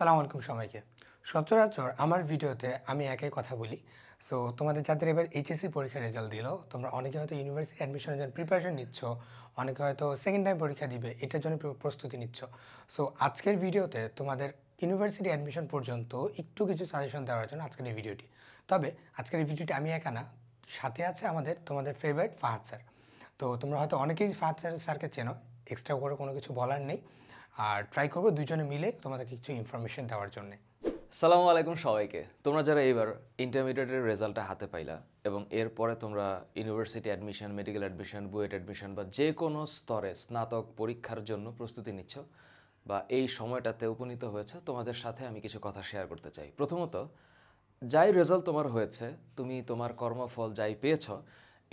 সালাম আলাইকুম সবাইকে সচরাচর আমার ভিডিওতে আমি একাই কথা বলি সো তোমাদের যাদের এবার এইচএসসি পরীক্ষার রেজাল্ট দিল তোমরা অনেকে হয়তো ইউনিভার্সিটি অ্যাডমিশনের জন্য প্রিপারেশন নিচ্ছ অনেকে হয়তো সেকেন্ড টাইম পরীক্ষা দিবে এটার জন্য প্রস্তুতি নিচ্ছ সো আজকের ভিডিওতে তোমাদের ইউনিভার্সিটি অ্যাডমিশন পর্যন্ত একটু কিছু সাজেশন দেওয়ার জন্য আজকের এই ভিডিওটি তবে আজকের এই ভিডিওটি আমি একা না সাথে আছে আমাদের তোমাদের ফেভারিট ফাহাদ স্যার তো তোমরা হয়তো অনেকেই ফাহাদ স্যারকে চেনো এক্সট্রা করে কোনো কিছু বলার নেই আর ট্রাই করবো দুজনে মিলে তোমাদের কিছু ইনফরমেশন দেওয়ার জন্য সালামু আলাইকুম সবাইকে তোমরা যারা এবার ইন্টারমিডিয়েটের রেজাল্টটা হাতে পাইলা এবং এরপরে তোমরা university admission medical admission BUET admission বা যে কোনো স্তরে স্নাতক পরীক্ষার জন্য প্রস্তুতি নিচ্ছ বা এই সময়টাতে উপনীত হয়েছে তোমাদের সাথে আমি কিছু কথা শেয়ার করতে চাই প্রথমত যাই রেজাল্ট তোমার হয়েছে তুমি তোমার কর্মফল যাই পেয়েছ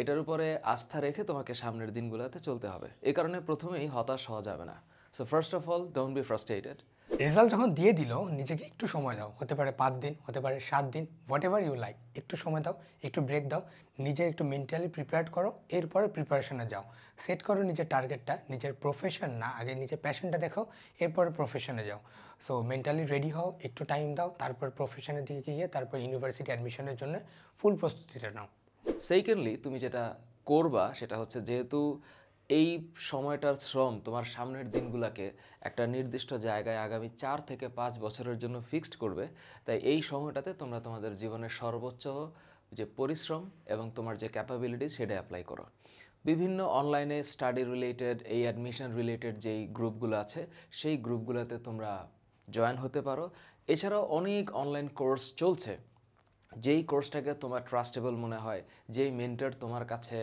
এটার উপরে আস্থা রেখে তোমাকে সামনের দিনগুলোতে চলতে হবে এ কারণে প্রথমেই হতাশ হওয়া যাবে না so first of all don't be frustrated result যখন দিয়ে দিল নিজেকে একটু সময় দাও হতে পারে পাঁচ দিন হতে পারে সাত দিন হোয়াট এভার ইউ লাইক একটু সময় দাও একটু ব্রেক দাও নিজের একটু মেন্টালি প্রিপেয়ার করো এরপরে প্রিপারেশনে যাও সেট করো নিজের টার্গেটটা নিজের প্রফেশন না আগে নিজের প্যাশনটা দেখো এরপরে প্রফেশনে যাও সো মেন্টালি রেডি হও একটু টাইম দাও তারপর প্রফেশনের দিকে গিয়ে তারপর ইউনিভার্সিটি অ্যাডমিশনের জন্য ফুল প্রস্তুতিটা নাও সেকেন্ডলি তুমি যেটা করবা সেটা হচ্ছে যেহেতু এই সময়টার শ্রম তোমার সামনের দিনগুলোকে একটা নির্দিষ্ট জায়গায় আগামী চার থেকে পাঁচ বছরের জন্য ফিক্সড করবে তাই এই সময়টাতে তোমরা তোমাদের জীবনের সর্বোচ্চ যে পরিশ্রম এবং তোমার যে ক্যাপাবিলিটি সেটা অ্যাপ্লাই করো বিভিন্ন অনলাইনে স্টাডি রিলেটেড এই অ্যাডমিশন রিলেটেড যেই গ্রুপগুলো আছে সেই গ্রুপগুলোতে তোমরা জয়েন হতে পারো এছাড়াও অনেক অনলাইন কোর্স চলছে যেই কোর্সটাকে তোমার ট্রাস্টেবল মনে হয় যেই মেন্টর তোমার কাছে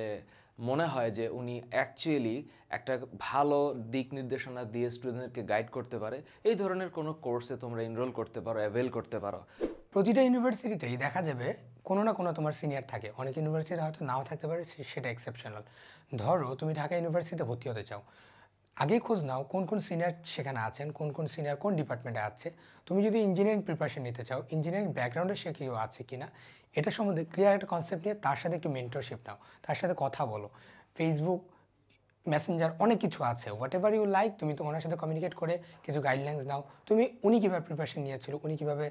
মনে হয় যে উনি অ্যাকচুয়ালি একটা ভালো দিক নির্দেশনা দিয়ে স্টুডেন্টদেরকে গাইড করতে পারে এই ধরনের কোনো কোর্সে তোমরা এনরোল করতে পারো অ্যাভেল করতে পারো প্রতিটা ইউনিভার্সিটিতেই দেখা যাবে কোনো না কোনো তোমার সিনিয়র থাকে অনেক ইউনিভার্সিটি হয়তো নাও থাকতে পারে সেটা এক্সেপশনাল ধরো তুমি ঢাকা ইউনিভার্সিটিতে ভর্তি হতে চাও আগে খোঁজ নাও কোন কোন সিনিয়র সেখানে আছেন কোন কোন সিনিয়র কোন ডিপার্টমেন্টে আছে তুমি যদি ইঞ্জিনিয়ারিং প্রিপারেশন নিতে চাও ইঞ্জিনিয়ারিং ব্যাকগ্রাউন্ডে সে কেউ আছে কি না এটা সম্বন্ধে ক্লিয়ার একটা কনসেপ্ট নিয়ে তার সাথে একটু মেন্টরশিপ নাও তার সাথে কথা বলো ফেসবুক মেসেঞ্জার অনেক কিছু আছে হোয়াট এভার ইউ লাইক তুমি তো ওনার সাথে কমিউনিকেট করে কিছু গাইডলাইন্স নাও তুমি উনি কীভাবে প্রিপারেশন নিয়েছিল উনি কীভাবে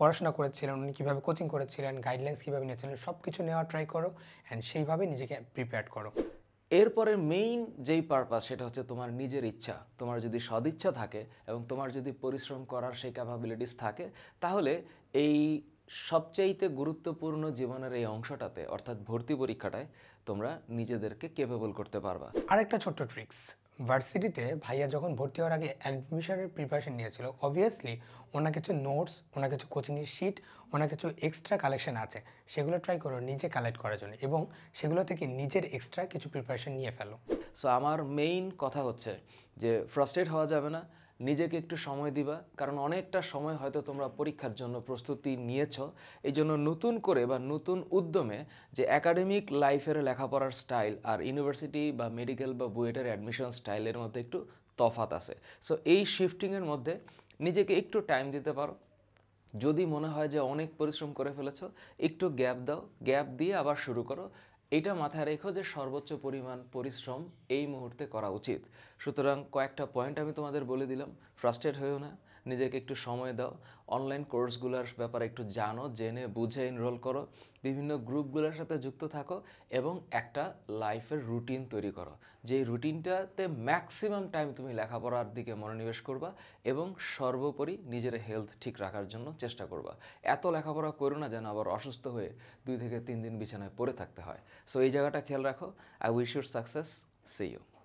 পড়াশোনা করেছিলেন উনি কীভাবে কোচিং করেছিলেন গাইডলাইন্স কীভাবে নিয়েছিলেন সব কিছু নেওয়া ট্রাই করো অ্যান্ড সেইভাবে নিজেকে প্রিপেয়ার করো এরপরে মেইন যেই পারপাস সেটা হচ্ছে তোমার নিজের ইচ্ছা তোমার যদি সদিচ্ছা থাকে এবং তোমার যদি পরিশ্রম করার সেই ক্যাপাবিলিটিস থাকে তাহলে এই সবচাইতে গুরুত্বপূর্ণ জীবনের এই অংশটাতে অর্থাৎ ভর্তি পরীক্ষাটায় তোমরা নিজেদেরকে কেপেবল করতে পারবা আরেকটা ছোট্ট ট্রিক্স ভার্সিটিতে ভাইয়া যখন ভর্তি হওয়ার আগে অ্যাডমিশনের প্রিপারেশন নিয়েছিল অবভিয়াসলি ওনার কিছু নোটস ওনার কিছু কোচিংয়ের শিট ওনার কিছু এক্সট্রা কালেকশন আছে সেগুলো ট্রাই করো নিজে কালেক্ট করার জন্য এবং সেগুলো থেকে নিজের এক্সট্রা কিছু প্রিপারেশন নিয়ে ফেলো সো আমার মেইন কথা হচ্ছে যে ফ্রাস্ট্রেট হওয়া যাবে না নিজেকে একটু সময় দিবা কারণ অনেকটা সময় হয়তো তোমরা পরীক্ষার জন্য প্রস্তুতি নিয়েছ এই জন্য নতুন করে বা নতুন উদ্যমে যে একাডেমিক লাইফের লেখাপড়ার স্টাইল আর ইউনিভার্সিটি বা মেডিকেল বা বুয়েটের অ্যাডমিশন স্টাইলের মধ্যে একটু তফাত আছে সো এই শিফটিংয়ের মধ্যে নিজেকে একটু টাইম দিতে পারো যদি মনে হয় যে অনেক পরিশ্রম করে ফেলেছ একটু গ্যাপ দাও গ্যাপ দিয়ে আবার শুরু করো এটা মাথায় রেখো যে সর্বোচ্চ পরিমাণ পরিশ্রম এই মুহূর্তে করা উচিত সুতরাং কয়েকটা পয়েন্ট আমি তোমাদের বলে দিলাম ফ্রাস্ট্রেট হয়েও না নিজেকে একটু সময় দাও অনলাইন কোর্সগুলোর ব্যাপারে একটু জানো জেনে বুঝে এনরোল করো বিভিন্ন গ্রুপগুলোর সাথে যুক্ত থাকো এবং একটা লাইফের রুটিন তৈরি করো যে রুটিনটাতে ম্যাক্সিমাম টাইম তুমি লেখাপড়ার দিকে মনোনিবেশ করবা এবং সর্বোপরি নিজের হেলথ ঠিক রাখার জন্য চেষ্টা করবা এত লেখাপড়া করো না যেন আবার অসুস্থ হয়ে দুই থেকে তিন দিন বিছানায় পড়ে থাকতে হয় সো এই জায়গাটা খেয়াল রাখো I wish your success see you